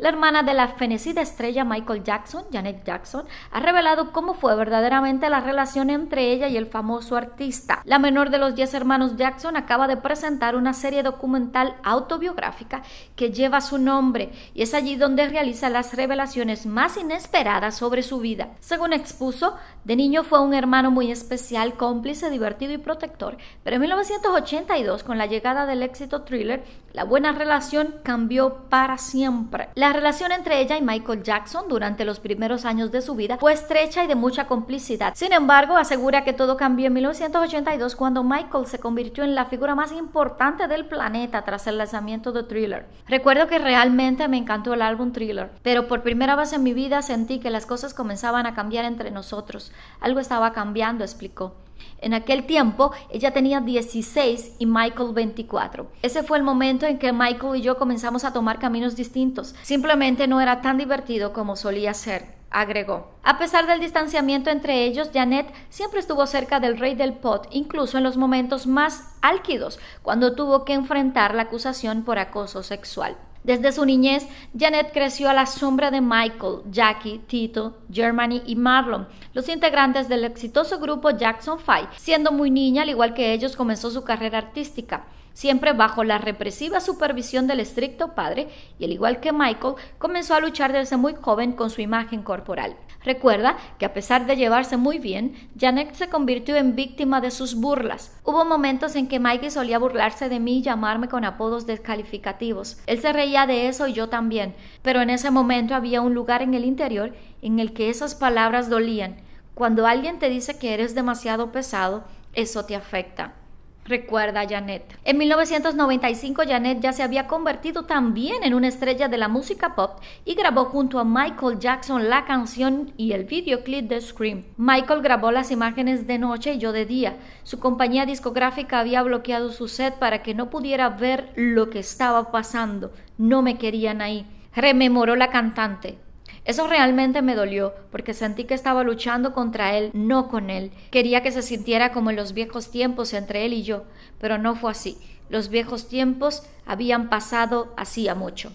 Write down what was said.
La hermana de la fenecida estrella Michael Jackson, Janet Jackson, ha revelado cómo fue verdaderamente la relación entre ella y el famoso artista. La menor de los 10 hermanos Jackson acaba de presentar una serie documental autobiográfica que lleva su nombre y es allí donde realiza las revelaciones más inesperadas sobre su vida. Según expuso, de niño fue un hermano muy especial, cómplice, divertido y protector, pero en 1982, con la llegada del éxito thriller, la buena relación cambió para siempre. La relación entre ella y Michael Jackson durante los primeros años de su vida fue estrecha y de mucha complicidad. Sin embargo, asegura que todo cambió en 1982 cuando Michael se convirtió en la figura más importante del planeta tras el lanzamiento de Thriller. Recuerdo que realmente me encantó el álbum Thriller, pero por primera vez en mi vida sentí que las cosas comenzaban a cambiar entre nosotros. Algo estaba cambiando, explicó. En aquel tiempo ella tenía 16 y Michael 24. Ese fue el momento en que Michael y yo comenzamos a tomar caminos distintos. Simplemente no era tan divertido como solía ser agregó. A pesar del distanciamiento entre ellos, Janet siempre estuvo cerca del rey del pot, incluso en los momentos más álquidos, cuando tuvo que enfrentar la acusación por acoso sexual. Desde su niñez, Janet creció a la sombra de Michael, Jackie, Tito, Germany y Marlon, los integrantes del exitoso grupo Jackson Five. Siendo muy niña, al igual que ellos, comenzó su carrera artística siempre bajo la represiva supervisión del estricto padre, y al igual que Michael, comenzó a luchar desde muy joven con su imagen corporal. Recuerda que a pesar de llevarse muy bien, Janet se convirtió en víctima de sus burlas. Hubo momentos en que Mikey solía burlarse de mí y llamarme con apodos descalificativos. Él se reía de eso y yo también, pero en ese momento había un lugar en el interior en el que esas palabras dolían. Cuando alguien te dice que eres demasiado pesado, eso te afecta recuerda Janet. En 1995 Janet ya se había convertido también en una estrella de la música pop y grabó junto a Michael Jackson la canción y el videoclip de Scream. Michael grabó las imágenes de noche y yo de día. Su compañía discográfica había bloqueado su set para que no pudiera ver lo que estaba pasando. No me querían ahí. Rememoró la cantante. Eso realmente me dolió porque sentí que estaba luchando contra él, no con él. Quería que se sintiera como en los viejos tiempos entre él y yo, pero no fue así. Los viejos tiempos habían pasado hacía mucho.